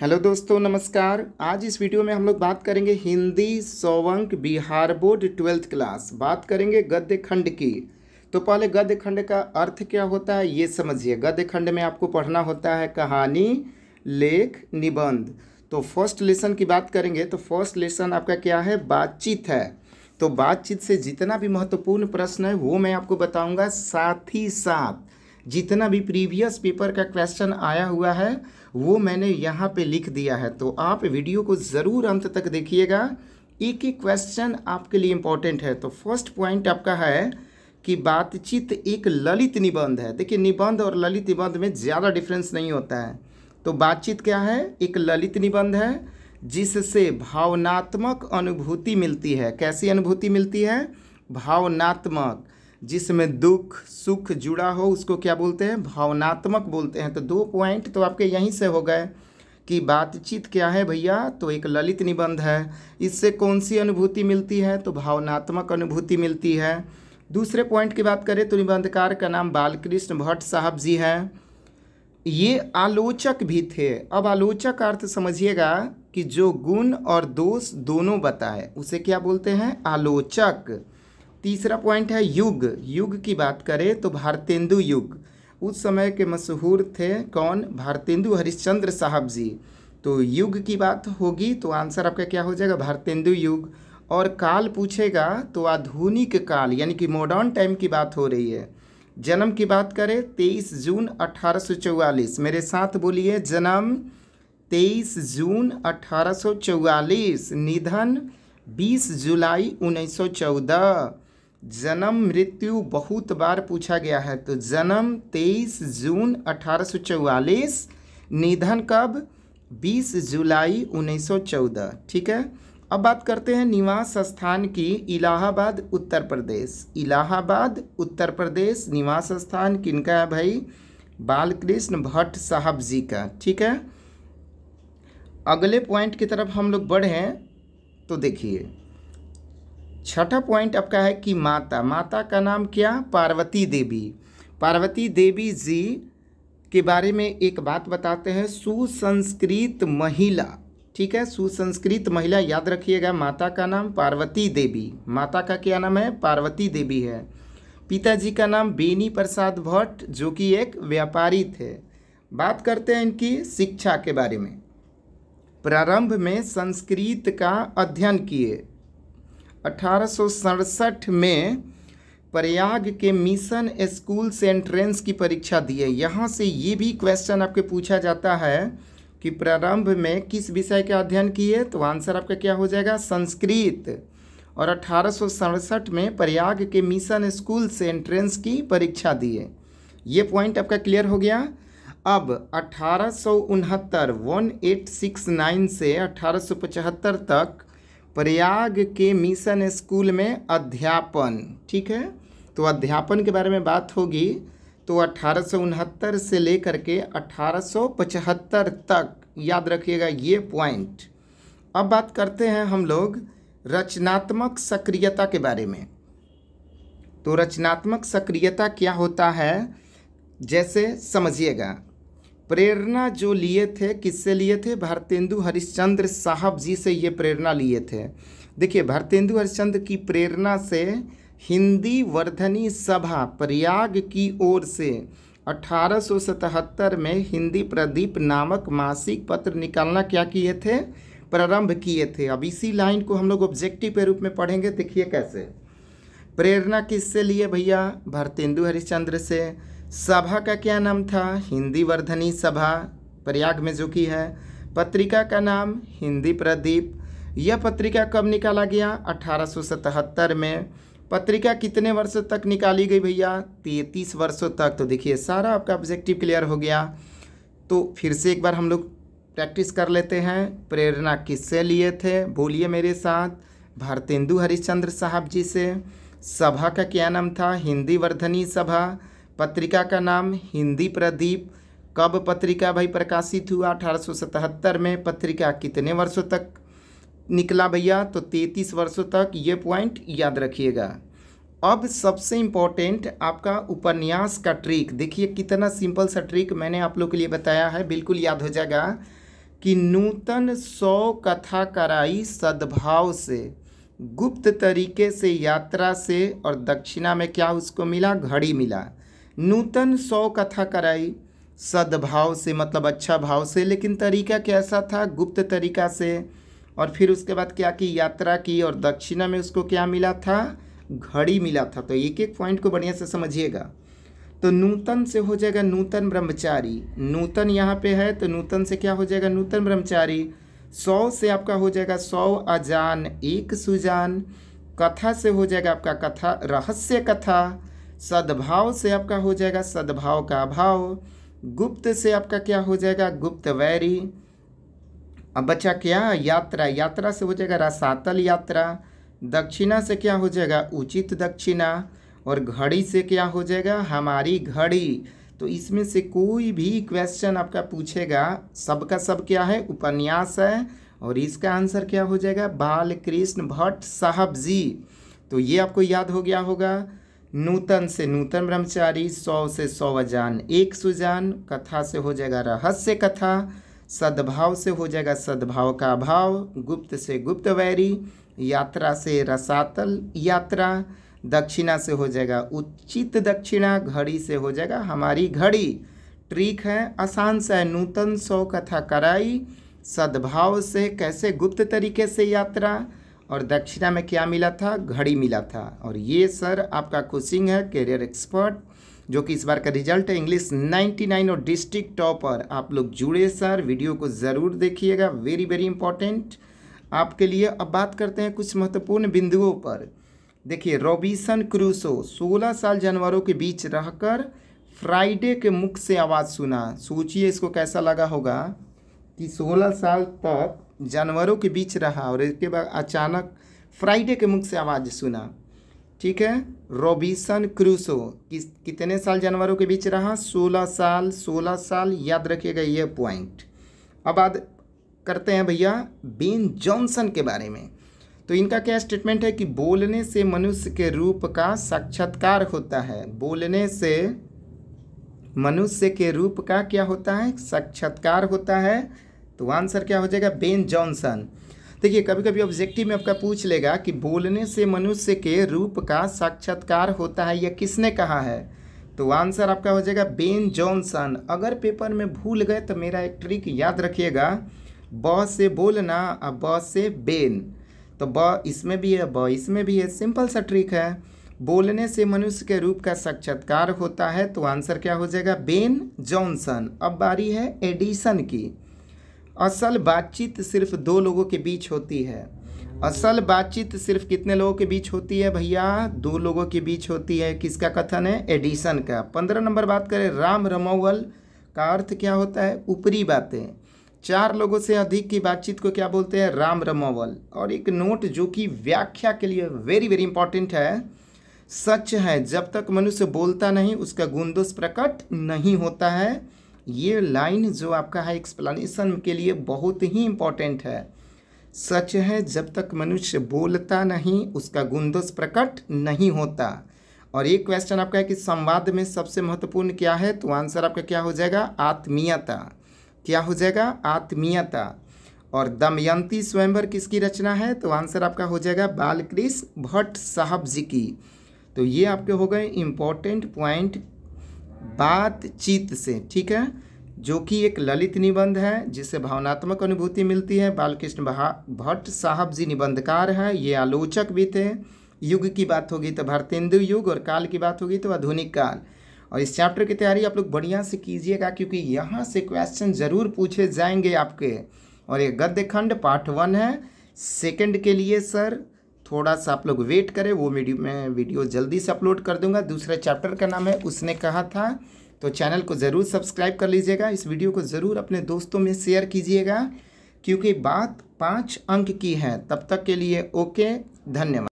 hello दोस्तों नमस्कार आज इस वीडियो में हम लोग बात करेंगे हिंदी सौवंक बिहार बोर्ड ट्वेल्थ क्लास बात करेंगे गद्य खंड की तो पहले गद्य खंड का अर्थ क्या होता है ये समझिए गद्य खंड में आपको पढ़ना होता है कहानी लेख निबंध तो फर्स्ट लेसन की बात करेंगे तो फर्स्ट लेसन आपका क्या है बातचीत है तो बातचीत से जितना भी महत्वपूर्ण प्रश्न है वो मैं आपको बताऊँगा साथ ही साथ जितना भी प्रीवियस पेपर का क्वेश्चन आया हुआ है वो मैंने यहाँ पे लिख दिया है तो आप वीडियो को ज़रूर अंत तक देखिएगा एक एक क्वेश्चन आपके लिए इम्पॉर्टेंट है तो फर्स्ट पॉइंट आपका है कि बातचीत एक ललित निबंध है देखिए निबंध और ललित निबंध में ज़्यादा डिफरेंस नहीं होता है तो बातचीत क्या है एक ललित निबंध है जिससे भावनात्मक अनुभूति मिलती है कैसी अनुभूति मिलती है भावनात्मक जिसमें दुख सुख जुड़ा हो उसको क्या बोलते हैं भावनात्मक बोलते हैं तो दो पॉइंट तो आपके यहीं से हो गए कि बातचीत क्या है भैया तो एक ललित निबंध है इससे कौन सी अनुभूति मिलती है तो भावनात्मक अनुभूति मिलती है दूसरे पॉइंट की बात करें तो निबंधकार का नाम बालकृष्ण भट्ट साहब जी हैं ये आलोचक भी थे अब आलोचक का अर्थ समझिएगा कि जो गुण और दोष दोनों बताए उसे क्या बोलते हैं आलोचक तीसरा पॉइंट है युग युग की बात करें तो भारतेंदु युग उस समय के मशहूर थे कौन भारतेंदु हरिश्चंद्र साहब जी तो युग की बात होगी तो आंसर आपका क्या हो जाएगा भारतेंदु युग और काल पूछेगा तो आधुनिक काल यानी कि मॉडर्न टाइम की बात हो रही है जन्म की बात करें तेईस जून अठारह मेरे साथ बोलिए जन्म तेईस जून अठारह निधन बीस जुलाई 1914 जन्म मृत्यु बहुत बार पूछा गया है तो जन्म 23 जून अठारह निधन कब 20 जुलाई 1914 ठीक है अब बात करते हैं निवास स्थान की इलाहाबाद उत्तर प्रदेश इलाहाबाद उत्तर प्रदेश निवास स्थान किनका है भाई बालकृष्ण भट्ट साहब जी का ठीक है अगले पॉइंट की तरफ हम लोग बढ़ें तो देखिए छठा पॉइंट आपका है कि माता माता का नाम क्या पार्वती देवी पार्वती देवी जी के बारे में एक बात बताते हैं सुसंस्कृत महिला ठीक है सुसंस्कृत महिला याद रखिएगा माता का नाम पार्वती देवी माता का क्या नाम है पार्वती देवी है पिताजी का नाम बेनी प्रसाद भट्ट जो कि एक व्यापारी थे बात करते हैं इनकी शिक्षा के बारे में प्रारंभ में संस्कृत का अध्ययन किए अठारह में प्रयाग के मिशन स्कूल से एंट्रेंस की परीक्षा दी है यहाँ से ये भी क्वेश्चन आपके पूछा जाता है कि प्रारंभ में किस विषय का अध्ययन किए तो आंसर आपका क्या हो जाएगा संस्कृत और अठारह में प्रयाग के मिशन स्कूल से एंट्रेंस की परीक्षा दिए ये पॉइंट आपका क्लियर हो गया अब अठारह सौ से अठारह तक प्रयाग के मिशन स्कूल में अध्यापन ठीक है तो अध्यापन के बारे में बात होगी तो अठारह से लेकर के अठारह तक याद रखिएगा ये पॉइंट अब बात करते हैं हम लोग रचनात्मक सक्रियता के बारे में तो रचनात्मक सक्रियता क्या होता है जैसे समझिएगा प्रेरणा जो लिए थे किससे लिए थे भारतेंदु हरिश्चंद्र साहब जी से ये प्रेरणा लिए थे देखिए भारतेंदु हरिश्चंद्र की प्रेरणा से हिंदी वर्धनी सभा प्रयाग की ओर से 1877 में हिंदी प्रदीप नामक मासिक पत्र निकालना क्या किए थे प्रारंभ किए थे अब इसी लाइन को हम लोग ऑब्जेक्टिव के रूप में पढ़ेंगे देखिए कैसे प्रेरणा किससे लिए भैया भारतेंदु हरिश्चंद्र से सभा का क्या नाम था हिंदी वर्धनी सभा प्रयाग में जो की है पत्रिका का नाम हिंदी प्रदीप यह पत्रिका कब निकाला गया 1877 में पत्रिका कितने वर्षों तक निकाली गई भैया तैंतीस वर्षों तक तो देखिए सारा आपका ऑब्जेक्टिव क्लियर हो गया तो फिर से एक बार हम लोग प्रैक्टिस कर लेते हैं प्रेरणा किससे लिए थे बोलिए मेरे साथ भारतेंदु हरिश्चंद्र साहब जी से सभा का क्या नाम था हिंदी वर्धनी सभा पत्रिका का नाम हिंदी प्रदीप कब पत्रिका भाई प्रकाशित हुआ अठारह में पत्रिका कितने वर्षों तक निकला भैया तो 33 वर्षों तक ये पॉइंट याद रखिएगा अब सबसे इम्पोर्टेंट आपका उपन्यास का ट्रिक देखिए कितना सिंपल सा ट्रिक मैंने आप लोग के लिए बताया है बिल्कुल याद हो जाएगा कि नूतन सौ कथा कराई सद्भाव से गुप्त तरीके से यात्रा से और दक्षिणा में क्या उसको मिला घड़ी मिला नूतन सौ कथा कराई सद्भाव से मतलब अच्छा भाव से लेकिन तरीका कैसा था गुप्त तरीका से और फिर उसके बाद क्या की यात्रा की और दक्षिणा में उसको क्या मिला था घड़ी मिला था तो एक एक पॉइंट को बढ़िया से समझिएगा तो नूतन से हो जाएगा नूतन ब्रह्मचारी नूतन यहाँ पे है तो नूतन से क्या हो जाएगा नूतन ब्रह्मचारी सौ से आपका हो जाएगा सौ अजान एक सुजान कथा से हो जाएगा आपका कथा रहस्य कथा सद्भाव से आपका हो जाएगा सद्भाव का अभाव गुप्त से आपका क्या हो जाएगा गुप्त वैरी अब बचा क्या यात्रा यात्रा से हो जाएगा रसातल यात्रा दक्षिणा से क्या हो जाएगा उचित दक्षिणा और घड़ी से क्या हो जाएगा हमारी घड़ी तो इसमें से कोई भी क्वेश्चन आपका पूछेगा सबका सब क्या है उपन्यास है और इसका आंसर क्या हो जाएगा बाल कृष्ण भट्ट साहब जी तो ये आपको याद हो गया होगा नूतन से नूतन ब्रह्मचारी सौ से सौ अजान एक सुजान कथा से हो जाएगा रहस्य कथा सद्भाव से हो जाएगा सद्भाव का भाव गुप्त से गुप्त वैरी यात्रा से रसातल यात्रा दक्षिणा से हो जाएगा उचित दक्षिणा घड़ी से हो जाएगा हमारी घड़ी ट्रिक है आसान से नूतन सौ कथा कराई सद्भाव से कैसे गुप्त तरीके से यात्रा और दक्षिणा में क्या मिला था घड़ी मिला था और ये सर आपका कोचिंग है कैरियर एक्सपर्ट जो कि इस बार का रिजल्ट है इंग्लिश 99 और डिस्ट्रिक्ट टॉपर आप लोग जुड़े सर वीडियो को ज़रूर देखिएगा वेरी वेरी इंपॉर्टेंट आपके लिए अब बात करते हैं कुछ महत्वपूर्ण बिंदुओं पर देखिए रॉबिसन क्रूसो 16 साल जानवरों के बीच रहकर फ्राइडे के मुख से आवाज़ सुना सोचिए इसको कैसा लगा होगा कि सोलह साल तक जानवरों के बीच रहा और इसके बाद अचानक फ्राइडे के मुख से आवाज़ सुना ठीक है रोबिसन क्रूसो किस कितने साल जानवरों के बीच रहा सोलह साल सोलह साल याद रखिएगा ये पॉइंट अब बात करते हैं भैया बेन जॉनसन के बारे में तो इनका क्या स्टेटमेंट है कि बोलने से मनुष्य के रूप का साक्षात्कार होता है बोलने से मनुष्य के रूप का क्या होता है साक्षात्कार होता है तो आंसर क्या हो जाएगा बेन जॉनसन देखिए कभी कभी ऑब्जेक्टिव में आपका पूछ लेगा कि बोलने से मनुष्य के रूप का साक्षात्कार होता है यह किसने कहा है तो आंसर आपका हो जाएगा बेन जॉनसन अगर पेपर में भूल गए तो मेरा एक ट्रिक याद रखिएगा ब से बोलना और ब से बेन तो ब इसमें भी है ब इसमें भी है सिंपल सा ट्रिक है बोलने से मनुष्य के रूप का साक्षात्कार होता है तो आंसर क्या हो जाएगा बेन जॉनसन अब बारी है एडिसन की असल बातचीत सिर्फ दो लोगों के बीच होती है असल बातचीत सिर्फ कितने लोगों के बीच होती है भैया दो लोगों के बीच होती है किसका कथन है एडिशन का पंद्रह नंबर बात करें राम रमोवल का अर्थ क्या होता है ऊपरी बातें चार लोगों से अधिक की बातचीत को क्या बोलते हैं राम रमोवल और एक नोट जो कि व्याख्या के लिए वेरी वेरी इंपॉर्टेंट है सच है जब तक मनुष्य बोलता नहीं उसका गुण दोष प्रकट नहीं होता है ये लाइन जो आपका है एक्सप्लानेशन के लिए बहुत ही इम्पोर्टेंट है सच है जब तक मनुष्य बोलता नहीं उसका गुंदस प्रकट नहीं होता और एक क्वेश्चन आपका है कि संवाद में सबसे महत्वपूर्ण क्या है तो आंसर आपका क्या हो जाएगा आत्मीयता क्या हो जाएगा आत्मीयता और दमयंती स्वयंवर किसकी रचना है तो आंसर आपका हो जाएगा बालकृष्ण भट्ट साहब जी की तो ये आपके हो गए इम्पोर्टेंट पॉइंट बातचीत से ठीक है जो कि एक ललित निबंध है जिसे भावनात्मक अनुभूति मिलती है बालकृष्ण भट्ट साहब जी निबंधकार हैं ये आलोचक भी थे युग की बात होगी तो भारतेंदु युग और काल की बात होगी तो आधुनिक काल और इस चैप्टर की तैयारी आप लोग बढ़िया से कीजिएगा क्योंकि यहाँ से क्वेश्चन ज़रूर पूछे जाएंगे आपके और ये गद्य खंड पार्ट वन है सेकंड के लिए सर थोड़ा सा आप लोग वेट करें वो वीडियो मैं वीडियो जल्दी से अपलोड कर दूंगा दूसरे चैप्टर का नाम है उसने कहा था तो चैनल को ज़रूर सब्सक्राइब कर लीजिएगा इस वीडियो को ज़रूर अपने दोस्तों में शेयर कीजिएगा क्योंकि बात पाँच अंक की है तब तक के लिए ओके धन्यवाद